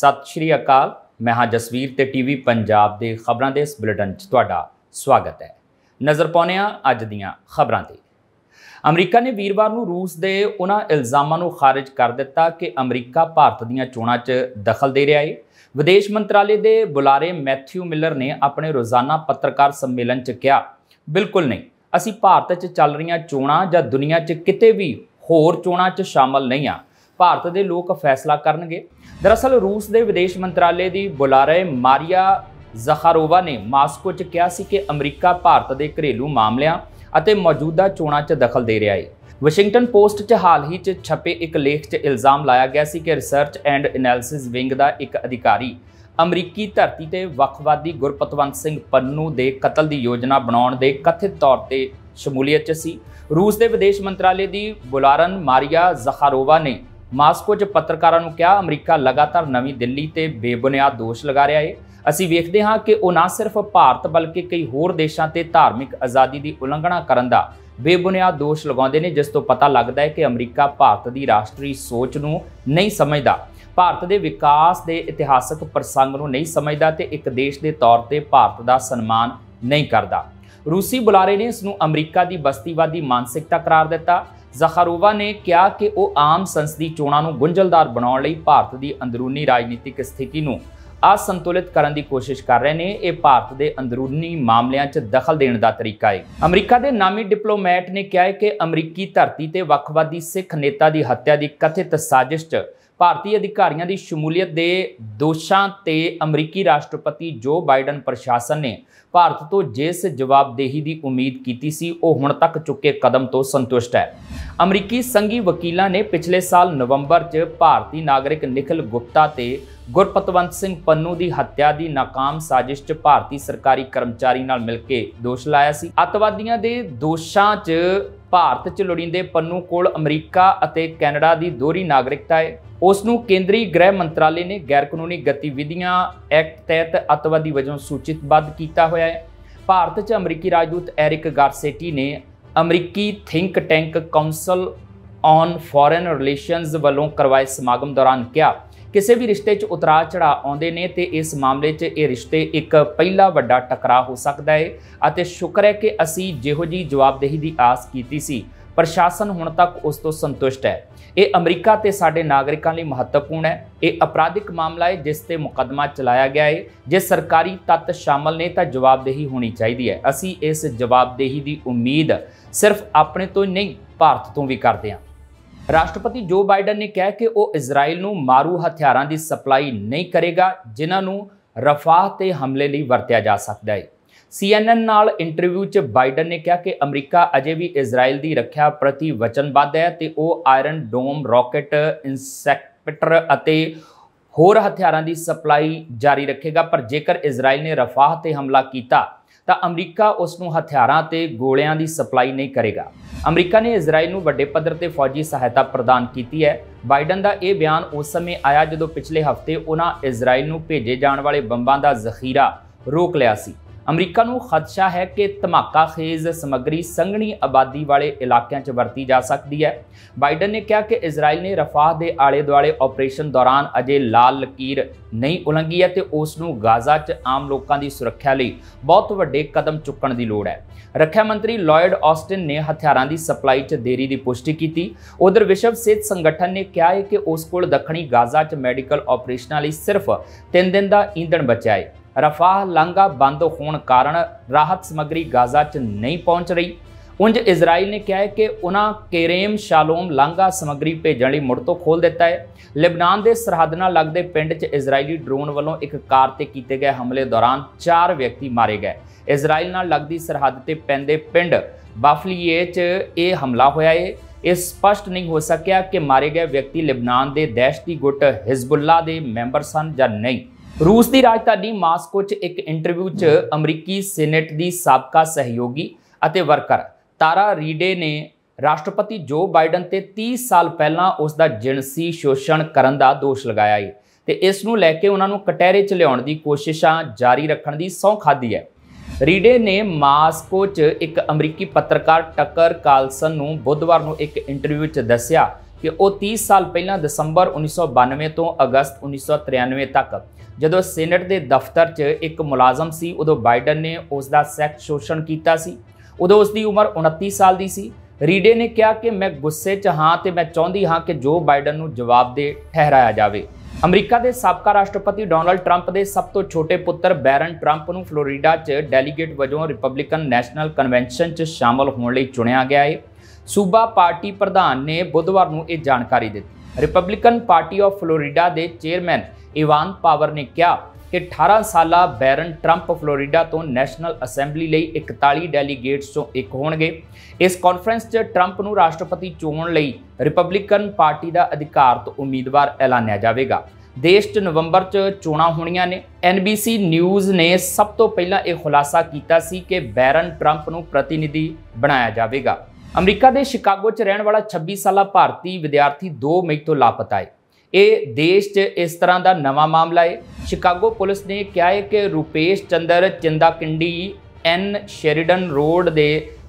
ਸਤਿ ਸ਼੍ਰੀ ਅਕਾਲ ਮੈਂ ਹਾਂ ਜਸਵੀਰ ਤੇ ਟੀਵੀ ਪੰਜਾਬ ਦੇ ਖਬਰਾਂ ਦੇ ਇਸ ਬੁਲੇਟਿਨ 'ਚ ਤੁਹਾਡਾ ਸਵਾਗਤ ਹੈ ਨਜ਼ਰ ਪਾਉਨੇ ਆ ਅੱਜ ਦੀਆਂ ਖਬਰਾਂ ਤੇ ਅਮਰੀਕਾ ਨੇ ਵੀਰਵਾਰ ਨੂੰ ਰੂਸ ਦੇ ਉਹਨਾਂ ਇਲਜ਼ਾਮਾਂ ਨੂੰ ਖਾਰਜ ਕਰ ਦਿੱਤਾ ਕਿ ਅਮਰੀਕਾ ਭਾਰਤ ਦੀਆਂ ਚੋਣਾਂ 'ਚ ਦਖਲ ਦੇ ਰਿਹਾ ਏ ਵਿਦੇਸ਼ ਮੰਤਰਾਲੇ ਦੇ ਬੁਲਾਰੇ ਮੈਥਿਊ ਮਿਲਰ ਨੇ ਆਪਣੇ ਰੋਜ਼ਾਨਾ ਪੱਤਰਕਾਰ ਸੰਮੇਲਨ 'ਚ ਕਿਹਾ ਬਿਲਕੁਲ ਨਹੀਂ ਅਸੀਂ ਭਾਰਤ 'ਚ ਚੱਲ ਰਹੀਆਂ ਚੋਣਾਂ ਜਾਂ ਦੁਨੀਆ 'ਚ ਕਿਤੇ ਵੀ ਹੋਰ ਚੋਣਾਂ 'ਚ ਸ਼ਾਮਲ ਨਹੀਂ ਆ ਭਾਰਤ ਦੇ ਲੋਕ ਫੈਸਲਾ ਕਰਨਗੇ ਦਰਅਸਲ ਰੂਸ ਦੇ ਵਿਦੇਸ਼ ਮੰਤਰਾਲੇ ਦੀ ਬੁਲਾਰੇ ਮਾਰੀਆ ਜ਼ਖਾਰੋਵਾ ਨੇ ਮਾਸਕੋ 'ਚ ਕਿਹਾ ਸੀ ਕਿ ਅਮਰੀਕਾ ਭਾਰਤ ਦੇ ਘਰੇਲੂ ਮਾਮਲਿਆਂ ਅਤੇ ਮੌਜੂਦਾ ਚੋਣਾਂ 'ਚ ਦਖਲ ਦੇ ਰਿਹਾ ਹੈ ਵਾਸ਼ਿੰਗਟਨ ਪੋਸਟ 'ਚ ਹਾਲ ਹੀ 'ਚ ਛਪੇ ਇੱਕ ਲੇਖ 'ਚ ਇਲਜ਼ਾਮ ਲਾਇਆ ਗਿਆ ਸੀ ਕਿ ਰਿਸਰਚ ਐਂਡ ਐਨਾਲਿਸਿਸ ਵਿੰਗ ਦਾ ਇੱਕ ਅਧਿਕਾਰੀ ਅਮਰੀਕੀ ਧਰਤੀ ਤੇ ਵੱਖਵਾਦੀ ਗੁਰਪਤਵੰਤ ਸਿੰਘ ਪੰਨੂ ਦੇ ਕਤਲ ਦੀ ਯੋਜਨਾ ਬਣਾਉਣ ਦੇ ਕਥਿਤ ਤੌਰ ਤੇ ਸ਼ਮੂਲੀਅਤ 'ਚ ਸੀ ਰੂਸ ਦੇ ਵਿਦੇਸ਼ ਮੰਤਰਾਲੇ ਦੀ ਬੁਲਾਰਨ ਮਾਰੀਆ ਜ਼ਖਾਰੋਵਾ ਨੇ ਮਾਸਕੋ 'ਚ ਪੱਤਰਕਾਰਾਂ ਨੂੰ ਕਿਹਾ ਅਮਰੀਕਾ ਲਗਾਤਾਰ ਨਵੀਂ ਦਿੱਲੀ ਤੇ ਬੇਬੁਨਿਆਦ ਦੋਸ਼ ਲਗਾ ਰਿਹਾ ਏ ਅਸੀਂ ਵੇਖਦੇ ਹਾਂ ਕਿ ਉਹ ਨਾ ਸਿਰਫ ਭਾਰਤ ਬਲਕਿ ਕਈ ਹੋਰ ਦੇਸ਼ਾਂ ਤੇ ਧਾਰਮਿਕ ਆਜ਼ਾਦੀ ਦੀ ਉਲੰਘਣਾ ਕਰਨ ਦਾ ਬੇਬੁਨਿਆਦ ਦੋਸ਼ ਲਗਾਉਂਦੇ ਨੇ ਜਿਸ ਤੋਂ ਪਤਾ ਲੱਗਦਾ ਹੈ ਕਿ ਅਮਰੀਕਾ ਭਾਰਤ ਦੀ ਰਾਸ਼ਟਰੀ ਸੋਚ ਨੂੰ ਨਹੀਂ ਸਮਝਦਾ ਭਾਰਤ ਦੇ ਵਿਕਾਸ ਦੇ ਇਤਿਹਾਸਕ ਪ੍ਰਸੰਗ ਨੂੰ ਨਹੀਂ ਸਮਝਦਾ ਤੇ ਇੱਕ ਦੇਸ਼ ਦੇ ਤੌਰ ਤੇ ਭਾਰਤ ਦਾ ਸਨਮਾਨ ਨਹੀਂ ਕਰਦਾ ਰੂਸੀ ਬੁਲਾਰੇ ਨੇ ਇਸ ਨੂੰ ਅਮਰੀਕਾ ਦੀ ਬਸਤੀਵਾਦੀ ਮਾਨਸਿਕਤਾ ਕਰਾਰ ਦਿੱਤਾ ਜ਼ਖਰੋਵਾ ਨੇ ਕਿਹਾ ਕਿ ਉਹ ਆਮ ਸੰਸਦੀ ਚੋਣਾਂ ਨੂੰ ਗੁੰਝਲਦਾਰ ਬਣਾਉਣ ਲਈ ਭਾਰਤ ਦੀ ਅੰਦਰੂਨੀ ਰਾਜਨੀਤਿਕ ਸਥਿਤੀ ਨੂੰ ਅਸੰਤੁਲਿਤ ਕਰਨ ਦੀ ਕੋਸ਼ਿਸ਼ ਕਰ ਰਹੇ ਨੇ ਇਹ ਭਾਰਤ ਦੇ ਅੰਦਰੂਨੀ ਮਾਮਲਿਆਂ 'ਚ ਦਖਲ ਦੇਣ ਦਾ ਤਰੀਕਾ ਹੈ ਅਮਰੀਕਾ ਦੇ ਨਾਮੀ ਡਿਪਲੋਮੈਟ ਨੇ ਕਿਹਾ ਹੈ ਕਿ ਅਮਰੀਕੀ ਧਰਤੀ ਤੇ ਵੱਖਵਾਦੀ ਸਿੱਖ ਨੇਤਾ ਦੀ ਹੱਤਿਆ ਦੀ ਕਥਿਤ ਸਾਜ਼ਿਸ਼ 'ਚ ਭਾਰਤੀ ਅਧਿਕਾਰੀਆਂ ਦੀ ਸ਼ਮੂਲੀਅਤ ਦੇ ਦੋਸ਼ਾਂ ਤੇ ਅਮਰੀਕੀ ਰਾਸ਼ਟਰਪਤੀ ਜੋ ਬਾਈਡਨ ਪ੍ਰਸ਼ਾਸਨ ਨੇ ਭਾਰਤ ਤੋਂ ਜਿਸ ਜਵਾਬਦੇਹੀ ਦੀ ਉਮੀਦ ਕੀਤੀ ਸੀ ਉਹ ਹੁਣ ਤੱਕ ਚੁੱਕੇ ਕਦਮ ਤੋਂ ਸੰਤੁਸ਼ਟ ਹੈ ਅਮਰੀਕੀ ਸੰਘੀ ਵਕੀਲਾਂ ਨੇ ਪਿਛਲੇ ਸਾਲ ਨਵੰਬਰ 'ਚ ਭਾਰਤੀ ਨਾਗਰਿਕ ਨikhil ਗੁਪਤਾ ਤੇ ਗੁਰਪਤਵੰਤ ਸਿੰਘ ਪੰਨੂ ਦੀ ਹੱਤਿਆ ਦੀ ਨਾਕਾਮ ਸਾਜ਼ਿਸ਼ 'ਚ ਭਾਰਤੀ ਸਰਕਾਰੀ ਕਰਮਚਾਰੀ ਨਾਲ ਮਿਲ ਕੇ ਦੋਸ਼ ਲਾਇਆ ਸੀ ਅਤਵਾਦੀਆਂ ਦੇ ਦੋਸ਼ਾਂ 'ਚ ਭਾਰਤ 'ਚ ਲੋੜੀਂਦੇ ਪੰਨੂ ਕੋਲ ਅਮਰੀਕਾ ਅਤੇ ਕੈਨੇਡਾ ਦੀ ਦੋਹਰੀ ਨਾਗਰਿਕਤਾ ਹੈ ਉਸ ਨੂੰ ਕੇਂਦਰੀ ਗ੍ਰਹਿ ਮੰਤਰਾਲੇ ਨੇ ਗੈਰ ਕਾਨੂੰਨੀ ਗਤੀਵਿਧੀਆਂ ਐਕਟ ਤਹਿਤ ਅਤਵਾਦੀ ਵਜੋਂ ਸੂਚਿਤਬੱਧ ਕੀਤਾ ਹੋਇਆ ਹੈ ਭਾਰਤ 'ਚ ਅਮਰੀਕੀ ਰਾਜਦੂਤ ਐਰਿਕ ਗਾਰਸੇਟੀ ਨੇ ਅਮਰੀਕੀ think tank council on foreign relations ਵੱਲੋਂ ਕਰਵਾਏ ਸਮਾਗਮ ਦੌਰਾਨ ਕਿਹਾ ਕਿਸੇ ਵੀ ਰਿਸ਼ਤੇ 'ਚ ਉਤਰਾ ਚੜਾ ਆਉਂਦੇ ਨੇ ਤੇ ਇਸ ਮਾਮਲੇ 'ਚ ਇਹ ਰਿਸ਼ਤੇ ਇੱਕ ਪਹਿਲਾ ਵੱਡਾ ਟਕਰਾਅ ਹੋ ਸਕਦਾ ਹੈ ਅਤੇ ਸ਼ੁਕਰ ਹੈ ਕਿ ਅਸੀਂ ਜਿਹੋ ਜੀ ਜਵਾਬਦੇਹੀ ਦੀ ਆਸ ਕੀਤੀ ਸੀ ਪ੍ਰਸ਼ਾਸਨ ਹੁਣ ਤੱਕ ਉਸ ਤੋਂ ਸੰਤੁਸ਼ਟ ਹੈ ਇਹ ਅਮਰੀਕਾ ਤੇ ਸਾਡੇ ਨਾਗਰਿਕਾਂ ਲਈ ਮਹੱਤਵਪੂਰਨ ਹੈ ਇਹ ਅਪਰਾਧਿਕ ਮਾਮਲਾ ਹੈ ਜਿਸ ਤੇ ਮੁਕੱਦਮਾ ਚਲਾਇਆ ਗਿਆ ਹੈ ਜੇ ਸਰਕਾਰੀ ਤੱਤ ਸ਼ਾਮਲ ਨੇ ਤਾਂ ਜਵਾਬਦੇਹੀ ਹੋਣੀ ਚਾਹੀਦੀ ਹੈ ਅਸੀਂ ਇਸ ਜਵਾਬਦੇਹੀ ਦੀ ਉਮੀਦ ਸਿਰਫ ਆਪਣੇ ਤੋਂ ਨਹੀਂ ਭਾਰਤ ਤੋਂ ਵੀ ਕਰਦੇ ਹਾਂ ਰਾਸ਼ਟਰਪਤੀ ਜੋ ਬਾਈਡਨ ਨੇ ਕਿਹਾ ਕਿ ਉਹ ਇਜ਼ਰਾਈਲ ਨੂੰ ਮਾਰੂ ਹਥਿਆਰਾਂ ਦੀ ਸਪਲਾਈ ਨਹੀਂ ਕਰੇਗਾ ਜਿਨ੍ਹਾਂ ਨੂੰ ਰਫਾਹ ਤੇ ਹਮਲੇ ਲਈ ਵਰਤਿਆ ਜਾ ਸਕਦਾ ਹੈ CNN ਨਾਲ ਇੰਟਰਵਿਊ 'ਚ ਬਾਈਡਨ ਨੇ ਕਿਹਾ ਕਿ ਅਮਰੀਕਾ ਅਜੇ ਵੀ ਇਜ਼ਰਾਈਲ ਦੀ ਰੱਖਿਆ ਪ੍ਰਤੀ ਵਚਨਬੱਧ ਹੈ ਤੇ ਉਹ ਆਇਰਨ ਡੋਮ ਰਾਕਟ ਇਨਸੈਕਟਰ ਅਤੇ ਹੋਰ ਹਥਿਆਰਾਂ ਦੀ ਸਪਲਾਈ ਜਾਰੀ ਰੱਖੇਗਾ ਪਰ ਜੇਕਰ ਇਜ਼ਰਾਈਲ ਨੇ ਰਫਾਹ ਤੇ ਹਮਲਾ ਕੀਤਾ ਤਾਂ ਅਮਰੀਕਾ ਉਸ ਨੂੰ ਹਥਿਆਰਾਂ ਤੇ ਗੋਲਿਆਂ ਦੀ ਸਪਲਾਈ ਨਹੀਂ ਕਰੇਗਾ ਅਮਰੀਕਾ ਨੇ ਇਜ਼ਰਾਈਲ ਨੂੰ ਵੱਡੇ ਪੱਧਰ ਤੇ ਫੌਜੀ ਸਹਾਇਤਾ ਪ੍ਰਦਾਨ ਕੀਤੀ ਹੈ ਬਾਈਡਨ ਦਾ ਇਹ ਬਿਆਨ ਉਸ ਸਮੇਂ ਆਇਆ ਜਦੋਂ ਪਿਛਲੇ ਹਫ਼ਤੇ ਉਹਨਾਂ ਇਜ਼ਰਾਈਲ ਨੂੰ ਭੇਜੇ ਜਾਣ ਵਾਲੇ ਬੰਬਾਂ ਦਾ ਜ਼ਖੀਰਾ ਰੋਕ ਲਿਆ ਸੀ ਅਮਰੀਕਾ ਨੂੰ ਖਦਸ਼ਾ ਹੈ ਕਿ ਧਮਾਕਾ ਖੇਜ਼ ਸਮੱਗਰੀ ਸੰਘਣੀ ਆਬਾਦੀ ਵਾਲੇ ਇਲਾਕਿਆਂ 'ਚ ਵਰਤੀ ਜਾ ਸਕਦੀ ਹੈ ਬਾਈਡਨ ਨੇ ਕਿਹਾ ਕਿ ਇਜ਼ਰਾਈਲ ਨੇ ਰਫਾਹ ਦੇ ਆਲੇ-ਦੁਆਲੇ ਆਪਰੇਸ਼ਨ ਦੌਰਾਨ ਅਜੇ ਲਾਲ ਲਕੀਰ ਨਹੀਂ ਉਲੰਘੀ ਹੈ ਤੇ ਉਸ ਨੂੰ ਗਾਜ਼ਾ 'ਚ ਆਮ ਲੋਕਾਂ ਦੀ ਸੁਰੱਖਿਆ ਲਈ ਬਹੁਤ ਵੱਡੇ ਕਦਮ ਚੁੱਕਣ ਦੀ ਲੋੜ ਹੈ ਰੱਖਿਆ ਮੰਤਰੀ ਲਾਇਡ ਆਸਟਿਨ ਨੇ ਹਥਿਆਰਾਂ ਦੀ ਸਪਲਾਈ 'ਚ ਦੇਰੀ ਦੀ ਪੁਸ਼ਟੀ ਕੀਤੀ ਉਧਰ ਵਿਸ਼ਵ ਸਿਹਤ ਸੰਗਠਨ ਨੇ ਕਿਹਾ ਹੈ ਕਿ ਉਸ ਕੋਲ ਦੱਖਣੀ ਗਾਜ਼ਾ 'ਚ ਮੈਡੀਕਲ ਆਪਰੇਸ਼ਨਾਂ ਲਈ ਸਿਰਫ 3 ਦਿਨ ਦਾ ਈਂਧਣ ਬਚਿਆ ਹੈ ਰਫਾਹ ਲਾਂਗਾ ਬੰਦ ਹੋਣ ਕਾਰਨ ਰਾਹਤ ਸਮਗਰੀ ਗਾਜ਼ਾ 'ਚ ਨਹੀਂ ਪਹੁੰਚ ਰਹੀ ਉੰਜ ਇਜ਼ਰਾਈਲ ਨੇ ਕਿਹਾ ਹੈ ਕਿ ਉਹਨਾਂ ਕੇਰੇਮ ਸ਼ਾਲੋਮ ਲਾਂਗਾ ਸਮਗਰੀ ਭੇਜਣ ਲਈ ਮੁੜ ਤੋਂ ਖੋਲ ਦਿੱਤਾ ਹੈ ਲਿਬਨਾਨ ਦੇ ਸਰਹੱਦ ਨਾਲ ਲੱਗਦੇ ਪਿੰਡ 'ਚ ਇਜ਼ਰਾਈਲੀ ਡਰੋਨ ਵੱਲੋਂ ਇੱਕ ਕਾਰ ਤੇ ਕੀਤੇ ਗਏ ਹਮਲੇ ਦੌਰਾਨ 4 ਵਿਅਕਤੀ ਮਾਰੇ ਗਏ ਇਜ਼ਰਾਈਲ ਨਾਲ ਲੱਗਦੀ ਸਰਹੱਦ ਤੇ ਪੈਂਦੇ ਪਿੰਡ ਬਾਫਲੀਏ 'ਚ ਇਹ ਹਮਲਾ ਹੋਇਆ ਹੈ ਇਹ ਸਪਸ਼ਟ ਨਹੀਂ ਹੋ ਸਕਿਆ ਕਿ ਮਾਰੇ ਗਏ ਵਿਅਕਤੀ ਲਿਬਨਾਨ ਦੇ ਦਹਿਸ਼ਤੀ ਗੁੱਟ ਹਿਜ਼ਬੁੱਲਾ ਦੇ ਮੈਂਬਰ ਸਨ ਜਾਂ ਨਹੀਂ ਰੂਸ ਦੀ ਰਾਜਧਾਨੀ ਮਾਸਕੋ 'ਚ ਇੱਕ ਇੰਟਰਵਿਊ 'ਚ ਅਮਰੀਕੀ ਸੈਨੇਟ ਦੀ ਸਾਬਕਾ ਸਹਿਯੋਗੀ ਅਤੇ ਵਰਕਰ ਤਾਰਾ ਰੀਡੇ ਨੇ ਰਾਸ਼ਟਰਪਤੀ ਜੋ ਬਾਈਡਨ ਤੇ 30 ਸਾਲ ਪਹਿਲਾਂ ਉਸ ਦਾ ਜਿਣਸੀ ਸ਼ੋਸ਼ਣ ਕਰਨ ਦਾ ਦੋਸ਼ ਲਗਾਇਆ ਹੈ ਤੇ ਇਸ ਨੂੰ ਲੈ ਕੇ ਉਹਨਾਂ ਨੂੰ ਕਟਹਿਰੇ 'ਚ ਲਿਆਉਣ ਦੀ ਕੋਸ਼ਿਸ਼ਾਂ ਜਾਰੀ ਰੱਖਣ ਦੀ ਸੌਂ ਖਾਦੀ ਹੈ ਰੀਡੇ ਨੇ ਮਾਸਕੋ 'ਚ ਇੱਕ ਅਮਰੀਕੀ ਪੱਤਰਕਾਰ ਟੱਕਰ ਕਾਲਸਨ ਨੂੰ ਬੁੱਧਵਾਰ ਨੂੰ ਇੱਕ ਇੰਟਰਵਿਊ 'ਚ ਦੱਸਿਆ ਕਿ ਉਹ 30 ਸਾਲ ਪਹਿਲਾਂ ਦਸੰਬਰ 1992 ਤੋਂ ਅਗਸਤ 1993 ਤੱਕ ਜਦੋਂ ਸੈਨੇਟ ਦੇ ਦਫ਼ਤਰ 'ਚ ਇੱਕ ਮੁਲਾਜ਼ਮ ਸੀ ਉਦੋਂ ਬਾਈਡਨ ਨੇ ਉਸ ਦਾ ਸੈਕਸ ਸ਼ੋਸ਼ਣ ਕੀਤਾ ਸੀ ਉਦੋਂ ਉਸ ਦੀ ਉਮਰ 29 ਸਾਲ ਦੀ ਸੀ ਰੀਡੇ ਨੇ ਕਿਹਾ ਕਿ ਮੈਂ ਗੁੱਸੇ 'ਚ ਹਾਂ ਤੇ ਮੈਂ ਚਾਹੁੰਦੀ ਹਾਂ ਕਿ ਜੋ ਬਾਈਡਨ ਨੂੰ ਦੇ ਠਹਿਰਾਇਆ ਜਾਵੇ ਅਮਰੀਕਾ ਦੇ ਸਾਬਕਾ ਰਾਸ਼ਟਰਪਤੀ ਡੋਨਲਡ ਟਰੰਪ ਦੇ ਸਭ ਤੋਂ ਛੋਟੇ ਪੁੱਤਰ ਬੈਰਨ ਟਰੰਪ ਨੂੰ ਫਲੋਰੀਡਾ 'ਚ ਡੈਲੀਗੇਟ ਵਜੋਂ ਰਿਪਬਲਿਕਨ ਨੈਸ਼ਨਲ ਕਨਵੈਨਸ਼ਨ 'ਚ ਸ਼ਾਮਲ ਹੋਣ ਲਈ ਚੁਣਿਆ ਗਿਆ ਹੈ ਸੂਬਾ ਪਾਰਟੀ ਪ੍ਰਧਾਨ ਨੇ ਬੁੱਧਵਾਰ ਨੂੰ ਇਹ ਜਾਣਕਾਰੀ ਦਿੱਤੀ ਰਿਪਬਲਿਕਨ ਪਾਰਟੀ ਆਫ ਫਲੋਰੀਡਾ ਦੇ ਚੇਅਰਮੈਨ ਇਵਾਨ ਪਾਵਰ ਨੇ ਕਿਹਾ ਕਿ 18 ਸਾਲਾ ਬੈਰਨ ਟਰੰਪ ਫਲੋਰੀਡਾ ਤੋਂ ਨੈਸ਼ਨਲ ਅਸੈਂਬਲੀ ਲਈ 41 ਡੈਲੀਗੇਟਸ ਤੋਂ ਇੱਕ ਹੋਣਗੇ ਇਸ ਕਾਨਫਰੰਸ 'ਚ ਟਰੰਪ ਨੂੰ ਰਾਸ਼ਟਰਪਤੀ ਚੋਣ ਲਈ ਰਿਪਬਲਿਕਨ ਪਾਰਟੀ ਦਾ ਅਧਿਕਾਰਤ ਉਮੀਦਵਾਰ ਐਲਾਨਿਆ ਜਾਵੇਗਾ ਦੇਸ਼ 'ਚ ਨਵੰਬਰ 'ਚ ਚੋਣਾਂ ਹੋਣੀਆਂ ਨੇ NBC ਨਿਊਜ਼ ਨੇ ਸਭ ਤੋਂ ਪਹਿਲਾਂ ਇਹ ਖੁਲਾਸਾ ਕੀਤਾ ਸੀ ਕਿ ਬੈਰਨ ਟਰੰਪ ਨੂੰ ਪ੍ਰਤੀਨਿਧੀ ਬਣਾਇਆ ਜਾਵੇਗਾ ਅਮਰੀਕਾ ਦੇ ਸ਼ਿਕਾਗੋ 'ਚ ਰਹਿਣ ਵਾਲਾ 26 ਸਾਲਾ ਭਾਰਤੀ ਵਿਦਿਆਰਥੀ 2 ਮਈ ਤੋਂ ਲਾਪਤਾ ਹੈ ਇਹ ਦੇਸ਼ 'ਚ ਇਸ ਤਰ੍ਹਾਂ ਦਾ ਨਵਾਂ ਮਾਮਲਾ ਹੈ ਸ਼ਿਕਾਗੋ ਪੁਲਿਸ ਨੇ ਕਿਹਾ ਹੈ ਕਿ Rupesh Chandra Chintakindi N Sheridan road ਦੇ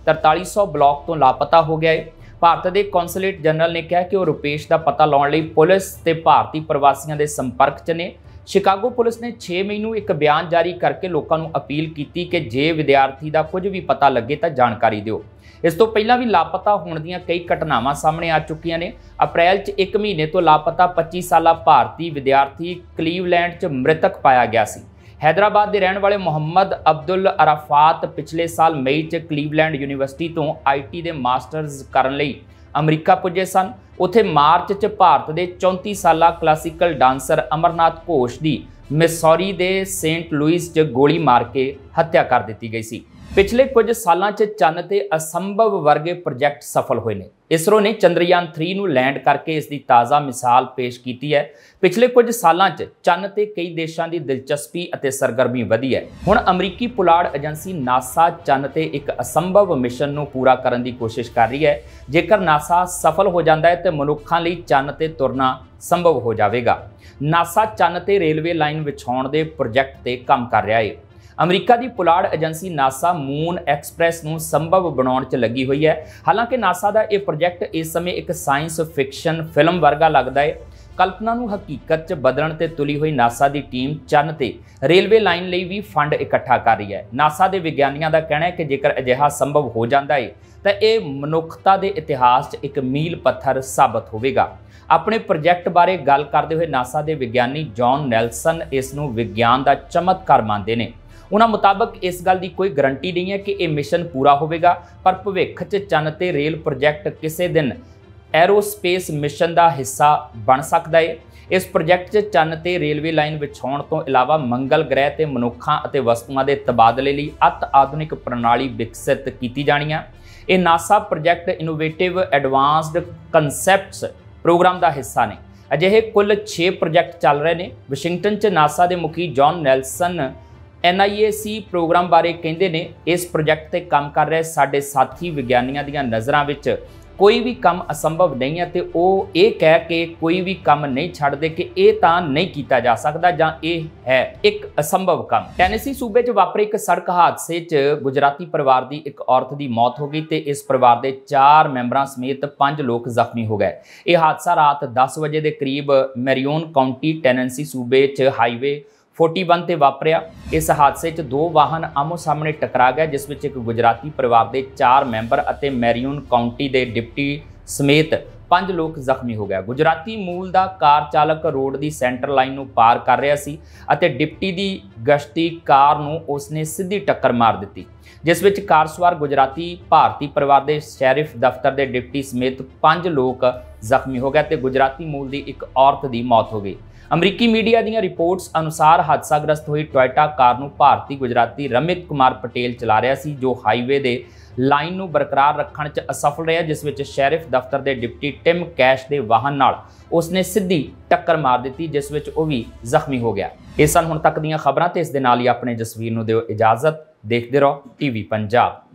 4300 ਬਲਾਕ ਤੋਂ ਲਾਪਤਾ ਹੋ ਗਿਆ ਹੈ ਭਾਰਤ ਦੇ ਕੌਂਸੂਲੇਟ ਜਨਰਲ ਨੇ ਕਿਹਾ ਕਿ ਉਹ ਰੂਪੇਸ਼ ਦਾ ਪਤਾ ਲਾਉਣ ਲਈ ਪੁਲਿਸ ਤੇ ਭਾਰਤੀ ਪ੍ਰਵਾਸੀਆਂ ਦੇ ਸੰਪਰਕ 'ਚ ਨੇ ਸ਼ਿਕਾਗੋ ਪੁਲਿਸ ਨੇ 6 ਮਈ ਨੂੰ ਇੱਕ ਬਿਆਨ ਜਾਰੀ ਕਰਕੇ ਲੋਕਾਂ ਨੂੰ ਅਪੀਲ ਕੀਤੀ ਕਿ ਜੇ ਵਿਦਿਆਰਥੀ ਦਾ ਕੁਝ ਵੀ ਪਤਾ ਲੱਗੇ ਤਾਂ ਜਾਣਕਾਰੀ ਦਿਓ ਇਸ ਤੋਂ ਪਹਿਲਾਂ ਵੀ ਲਾਪਤਾ ਹੋਣ ਦੀਆਂ ਕਈ ਘਟਨਾਵਾਂ ਸਾਹਮਣੇ ਆ ਚੁੱਕੀਆਂ ਨੇ ਅਪ੍ਰੈਲ 'ਚ 1 ਮਹੀਨੇ ਤੋਂ ਲਾਪਤਾ 25 ਸਾਲਾ ਭਾਰਤੀ ਵਿਦਿਆਰਥੀ ਕਲੀਵਲੈਂਡ 'ਚ ਮ੍ਰਿਤਕ ਪਾਇਆ ਗਿਆ ਸੀ ਹైదరాబాద్ ਦੇ ਰਹਿਣ ਵਾਲੇ ਮੁਹੰਮਦ ਅਬਦੁੱਲ ਅਰਾਫਾਤ ਪਿਛਲੇ ਸਾਲ ਮਈ 'ਚ ਕਲੀਵਲੈਂਡ ਯੂਨੀਵਰਸਿਟੀ ਤੋਂ ਆਈਟੀ ਦੇ ਮਾਸਟਰਜ਼ ਕਰਨ ਲਈ ਅਮਰੀਕਾ ਪੁੱਜੇ ਸਨ ਉੱਥੇ ਮਾਰਚ 'ਚ ਭਾਰਤ ਦੇ 34 ਸਾਲਾ ਕਲਾਸੀਕਲ ਡਾਂਸਰ ਅਮਰਨਾਥ ਘੋਸ਼ ਦੀ ਮਿਸੌਰੀ ਦੇ ਸੇਂਟ ਲੂਈਸ 'ਚ ਗੋਲੀ ਮਾਰ ਕੇ ਹੱਤਿਆ ਕਰ ਦਿੱਤੀ ਗਈ ਸੀ ਪਿਛਲੇ ਕੁਝ ਸਾਲਾਂ 'ਚ ਚੰਨ ਤੇ ਅਸੰਭਵ ਵਰਗੇ ਪ੍ਰੋਜੈਕਟ ਸਫਲ ਹੋਏ ਨੇ ਇਸਰੋ ਨੇ ਚੰਦਰਯਾਨ 3 ਨੂੰ ਲੈਂਡ ਕਰਕੇ ਇਸ ਦੀ ਤਾਜ਼ਾ ਮਿਸਾਲ ਪੇਸ਼ ਕੀਤੀ ਹੈ ਪਿਛਲੇ ਕੁਝ ਸਾਲਾਂ 'ਚ ਚੰਨ ਤੇ ਕਈ ਦੇਸ਼ਾਂ ਦੀ ਦਿਲਚਸਪੀ ਅਤੇ ਸਰਗਰਮੀ ਵਧੀ ਹੈ ਹੁਣ ਅਮਰੀਕੀ ਪੁਲਾੜ ਏਜੰਸੀ ਨਾਸਾ ਚੰਨ ਤੇ ਇੱਕ ਅਸੰਭਵ ਮਿਸ਼ਨ ਨੂੰ ਪੂਰਾ ਕਰਨ ਦੀ ਕੋਸ਼ਿਸ਼ ਕਰ ਰਹੀ ਹੈ ਜੇਕਰ ਨਾਸਾ ਸਫਲ ਹੋ ਜਾਂਦਾ ਹੈ ਤੇ ਮਨੁੱਖਾਂ ਲਈ ਚੰਨ ਤੇ ਤੁਰਨਾ ਸੰਭਵ ਹੋ ਜਾਵੇਗਾ ਨਾਸਾ ਚੰਨ ਤੇ ਰੇਲਵੇ ਲਾਈਨ ਵਿਛਾਉਣ ਦੇ ਪ੍ਰੋਜੈਕਟ ਤੇ ਕੰਮ ਕਰ ਰਿਹਾ ਹੈ ਅਮਰੀਕਾ ਦੀ ਪੁਲਾੜ ਏਜੰਸੀ ਨਾਸਾ ਮੂਨ ਐਕਸਪ੍ਰੈਸ ਨੂੰ ਸੰਭਵ ਬਣਾਉਣ 'ਚ ਲੱਗੀ ਹੋਈ ਹੈ ਹਾਲਾਂਕਿ ਨਾਸਾ ਦਾ ਇਹ ਪ੍ਰੋਜੈਕਟ ਇਸ ਸਮੇਂ ਇੱਕ ਸਾਇੰਸ ਫਿਕਸ਼ਨ ਫਿਲਮ ਵਰਗਾ ਲੱਗਦਾ ਹੈ ਕਲਪਨਾ ਨੂੰ ਹਕੀਕਤ 'ਚ ਬਦਲਣ ਤੇ ਤੁਲੀ ਹੋਈ ਨਾਸਾ ਦੀ ਟੀਮ ਚੰਨ ਤੇ ਰੇਲਵੇ ਲਾਈਨ ਲਈ ਵੀ ਫੰਡ ਇਕੱਠਾ ਕਰ ਰਹੀ ਹੈ ਨਾਸਾ ਦੇ ਵਿਗਿਆਨੀਆਂ ਦਾ ਕਹਿਣਾ ਹੈ ਕਿ ਜੇਕਰ ਅਜਿਹਾ ਸੰਭਵ ਹੋ ਜਾਂਦਾ ਹੈ ਤਾਂ ਇਹ ਮਨੁੱਖਤਾ ਦੇ ਇਤਿਹਾਸ 'ਚ ਇੱਕ ਮੀਲ ਪੱਥਰ ਸਾਬਤ ਹੋਵੇਗਾ ਆਪਣੇ ਪ੍ਰੋਜੈਕਟ ਬਾਰੇ ਗੱਲ ਕਰਦੇ ਹੋਏ ਨਾਸਾ ਦੇ ਵਿਗਿਆਨੀ ਜੌਨ ਨੈਲਸਨ ਇਸ ਨੂੰ ਵਿਗਿਆਨ ਦਾ ਚਮਤਕਾਰ ਮੰਨਦੇ ਨੇ ਉਹਨਾਂ ਮੁਤਾਬਕ ਇਸ ਗੱਲ ਦੀ ਕੋਈ ਗਾਰੰਟੀ ਨਹੀਂ ਹੈ ਕਿ ਇਹ ਮਿਸ਼ਨ ਪੂਰਾ ਹੋਵੇਗਾ ਪਰ ਭਵਿੱਖ 'ਚ ਚੰਨ ਤੇ ਰੇਲ ਪ੍ਰੋਜੈਕਟ ਕਿਸੇ ਦਿਨ ਐਰੋਸਪੇਸ ਮਿਸ਼ਨ ਦਾ ਹਿੱਸਾ ਬਣ ਸਕਦਾ ਹੈ ਇਸ ਪ੍ਰੋਜੈਕਟ 'ਚ ਚੰਨ ਤੇ ਰੇਲਵੇ ਲਾਈਨ ਵਿਛਾਉਣ ਤੋਂ ਇਲਾਵਾ ਮੰਗਲ ਗ੍ਰਹਿ ਤੇ ਮਨੁੱਖਾਂ ਅਤੇ ਵਸਤੂਆਂ ਦੇ ਤਬਾਦਲੇ ਲਈ ਅਤ ਆਧੁਨਿਕ ਪ੍ਰਣਾਲੀ ਵਿਕਸਿਤ ਕੀਤੀ ਜਾਣੀ ਹੈ ਇਹ NASA project innovative advanced concepts program ਦਾ ਹਿੱਸਾ ਨੇ ਅਜਿਹੇ ਕੁੱਲ 6 ਪ੍ਰੋਜੈਕਟ ਚੱਲ ਰਹੇ ਨੇ ਵਾਸ਼ਿੰਗਟਨ 'ਚ ਨਾਸਾ ਦੇ ਮੁਖੀ ਜੌਨ ਨੈਲਸਨ ਐਨਆਈਏਸੀ ਪ੍ਰੋਗਰਾਮ ਬਾਰੇ ਕਹਿੰਦੇ ਨੇ ਇਸ ਪ੍ਰੋਜੈਕਟ ਤੇ ਕੰਮ ਕਰ ਰਹੇ ਸਾਡੇ ਸਾਥੀ ਵਿਗਿਆਨੀਆਂ ਦੀਆਂ ਨਜ਼ਰਾਂ ਵਿੱਚ ਕੋਈ ਵੀ ਕੰਮ ਅਸੰਭਵ ਨਹੀਂ ਹੈ ਤੇ ਉਹ ਇਹ ਕਹਿ ਕੇ ਕੋਈ ਵੀ ਕੰਮ ਨਹੀਂ ਛੱਡਦੇ ਕਿ ਇਹ ਤਾਂ ਨਹੀਂ ਕੀਤਾ ਜਾ ਸਕਦਾ ਜਾਂ ਇਹ ਹੈ ਇੱਕ ਅਸੰਭਵ ਕੰਮ ਟੈਨੇਸੀ ਸੂਬੇ 'ਚ ਵਾਪਰੇ ਇੱਕ ਸੜਕ ਹਾਦਸੇ 'ਚ ਗੁਜਰਾਤੀ ਪਰਿਵਾਰ ਦੀ ਇੱਕ ਔਰਤ ਦੀ ਮੌਤ ਹੋ ਗਈ ਤੇ ਇਸ ਪਰਿਵਾਰ ਦੇ 4 ਮੈਂਬਰਾਂ ਸਮੇਤ 5 ਲੋਕ ਜ਼ਖਮੀ ਹੋ ਗਏ ਇਹ ਹਾਦਸਾ ਰਾਤ 10 ਵਜੇ ਦੇ ਕਰੀਬ ਮੈਰੀਓਨ ਕਾਉਂਟੀ ਟੈਨੇਸੀ ਸੂਬੇ 'ਚ ਹਾਈਵੇ 41 ਤੇ ਵਾਪਰਿਆ ਇਸ ਹਾਦਸੇ 'ਚ ਦੋ ਵਾਹਨ ਆਮੋ ਸਾਹਮਣੇ ਟਕਰਾ ਗਏ ਜਿਸ ਵਿੱਚ ਇੱਕ ਗੁਜਰਾਤੀ ਪਰਿਵਾਰ ਦੇ 4 ਮੈਂਬਰ ਅਤੇ ਮੈਰੀਓਨ ਕਾਉਂਟੀ ਦੇ ਡਿਪਟੀ ਸਮੇਤ ਪੰਜ ਲੋਕ ਜ਼ਖਮੀ ਹੋ ਗਏ ਗੁਜਰਾਤੀ ਮੂਲ ਦਾ ਕਾਰ ਚਾਲਕ ਰੋਡ ਦੀ ਸੈਂਟਰ ਲਾਈਨ ਨੂੰ ਪਾਰ ਕਰ ਰਿਹਾ ਸੀ ਅਤੇ ਡਿਪਟੀ ਦੀ ਗਸ਼ਤੀ ਕਾਰ ਨੂੰ ਉਸਨੇ ਸਿੱਧੀ ਟੱਕਰ ਮਾਰ ਦਿੱਤੀ ਜਿਸ ਵਿੱਚ ਕਾਰ ਸਵਾਰ ਗੁਜਰਾਤੀ ਭਾਰਤੀ ਪਰਿਵਾਰ ਦੇ ਸ਼ੈਰਿਫ ਦਫ਼ਤਰ ਦੇ ਡਿਪਟੀ ਸਮੇਤ ਪੰਜ ਲੋਕ ਜ਼ਖਮੀ ਹੋ ਗਏ ਤੇ ਗੁਜਰਾਤੀ ਮੂਲ ਦੀ ਇੱਕ ਔਰਤ ਦੀ ਮੌਤ ਹੋ ਗਈ ਅਮਰੀਕੀ ਮੀਡੀਆ ਦੀਆਂ ਰਿਪੋਰਟਸ ਅਨੁਸਾਰ ਹਾਦਸਾਗ੍ਰਸਤ ਹੋਈ ਟੋਇਟਾ ਕਾਰ ਨੂੰ ਭਾਰਤੀ ਗੁਜਰਾਤੀ ਰਮਿਤ ਕੁਮਾਰ ਪਟੇਲ ਚਲਾ ਰਿਹਾ ਸੀ ਜੋ ਹਾਈਵੇ ਦੇ ਲਾਈਨ ਨੂੰ ਬਰਕਰਾਰ ਰੱਖਣ 'ਚ ਅਸਫਲ ਰਿਹਾ ਜਿਸ ਵਿੱਚ ਸ਼ੈਰਿਫ ਦਫ਼ਤਰ ਦੇ ਡਿਪਟੀ ਟਿਮ ਕੈਸ਼ ਦੇ ਵਾਹਨ ਨਾਲ ਉਸਨੇ ਸਿੱਧੀ ਟੱਕਰ ਮਾਰ ਦਿੱਤੀ ਜਿਸ ਵਿੱਚ ਉਹ ਵੀ ਜ਼ਖਮੀ ਹੋ ਗਿਆ ਇਸ ਹਨ ਹੁਣ ਤੱਕ ਦੀਆਂ ਖਬਰਾਂ ਤੇ ਇਸ ਦੇ ਨਾਲ ਹੀ ਆਪਣੇ ਜਸਵੀਰ ਨੂੰ ਦਿਓ ਇਜਾਜ਼ਤ ਦੇਖਦੇ ਰਹੋ ਟੀਵੀ ਪੰਜਾਬ